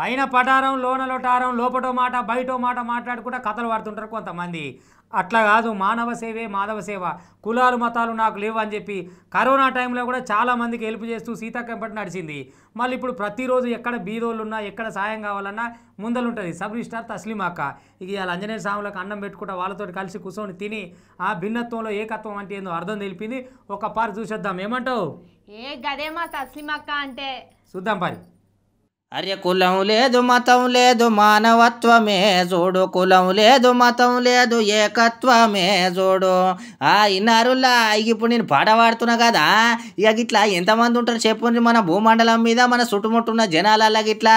పైన పటారం లోన లొటారం లోపటో మాట బయటో మాట మాట్లాడుకుంటే కథలు పడుతుంటారు కొంతమంది అట్లా కాదు మానవ సేవే మాధవ సేవ కులాలు మతాలు నాకు లేవు అని చెప్పి కరోనా టైంలో కూడా చాలామందికి హెల్ప్ చేస్తూ సీతాకంపటి నడిచింది మళ్ళీ ఇప్పుడు ప్రతిరోజు ఎక్కడ బీరోళ్ళు ఉన్నా ఎక్కడ సాయం కావాలన్నా ముందలుంటుంది సబ్ రిజిస్టార్ తస్లిమాక ఇక వాళ్ళ ఆంజనేయ స్వాములకు అన్నం పెట్టుకుంటా వాళ్ళతో కలిసి కూర్చొని తిని ఆ భిన్నత్వంలో ఏకత్వం అంటే ఏందో అర్థం తెలిపింది ఒక పారు చూసేద్దాం ఏమంటావు ఏ గదేమా తస్లిమాక అంటే చూద్దాం పారి అర్య కులం లేదు మతం లేదు మానవత్వమే చూడు కులం లేదు మతం లేదు ఏకత్వమే చూడు ఆ ఇన్నారులా ఇప్పుడు నేను పాట పాడుతున్నా కదా ఇక గిట్లా ఎంతమంది ఉంటారు చెప్పుని మన భూమండలం మీద మన చుట్టుముట్టున్న జనాలలో గిట్లా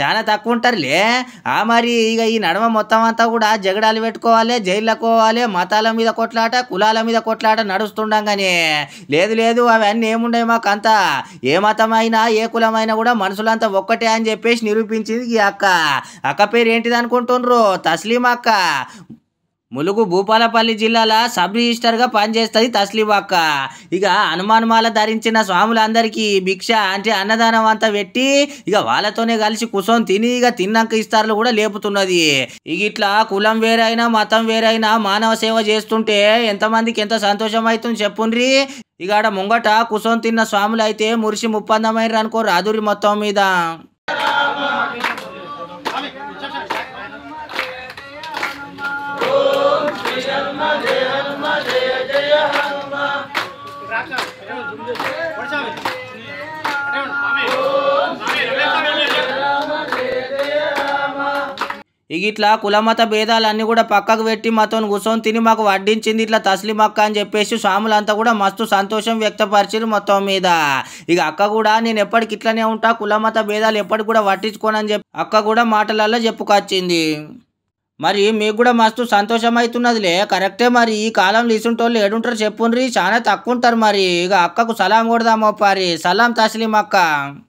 చాలా తక్కువ ఉంటారులే ఆ మరి ఇక ఈ నడమ మొత్తం అంతా కూడా జగడాలు పెట్టుకోవాలి జైలు పోవాలి మతాల మీద కొట్లాట కులాల మీద కొట్లాట కానీ లేదు లేదు అవన్నీ ఏముండవు మాకంతా ఏ మతమైనా ఏ కులమైనా కూడా మనుషులంతా ఒక్కటే ఒకటే అని చెప్పేసి నిరూపించింది ఈ అక్క అక్క పేరు ఏంటిది అనుకుంటున్నారు తస్లీం అక్క ములుగు భూపాలపల్లి జిల్లాల సబ్ రిజిస్టర్గా పనిచేస్తుంది అక్క ఇక హనుమానుమాల ధరించిన స్వాములందరికీ భిక్ష అంటే అన్నదానం అంతా పెట్టి ఇక వాళ్ళతోనే కలిసి కుసం తిని ఇక తిన్నాక ఇస్తారులు కూడా లేపుతున్నది ఇక ఇట్లా కులం వేరైనా మతం వేరైనా మానవ సేవ చేస్తుంటే ఎంతమందికి ఎంత సంతోషం అవుతుంది చెప్పుండ్రి ఇక ఆడ ముంగట కుసం తిన్న స్వాములు అయితే మురిసి ముప్పందమైన అనుకో రాధురి మొత్తం మీద Om Shri Ram ఇక ఇట్లా కులమత భేదాలన్నీ కూడా పక్కకు పెట్టి మాతోని కూర్చొని తిని మాకు వడ్డించింది ఇట్లా తస్లిం అక్క అని చెప్పేసి స్వాములంతా కూడా మస్తు సంతోషం వ్యక్తపరిచారు మొత్తం మీద ఇక అక్క కూడా నేను ఎప్పటికి ఇట్లనే ఉంటా కులమత భేదాలు ఎప్పటికి కూడా పట్టించుకోనని చెప్పి అక్క కూడా మాటలలో చెప్పుకొచ్చింది మరి మీకు కూడా మస్తు సంతోషం అవుతున్నదిలే కరెక్టే మరి ఈ కాలంలో వాళ్ళు ఏడుంటారు చెప్పుండ్రి చాలా తక్కువ ఉంటారు మరి ఇక అక్కకు సలాం కొడదామో పారి సలాం తస్లిం అక్క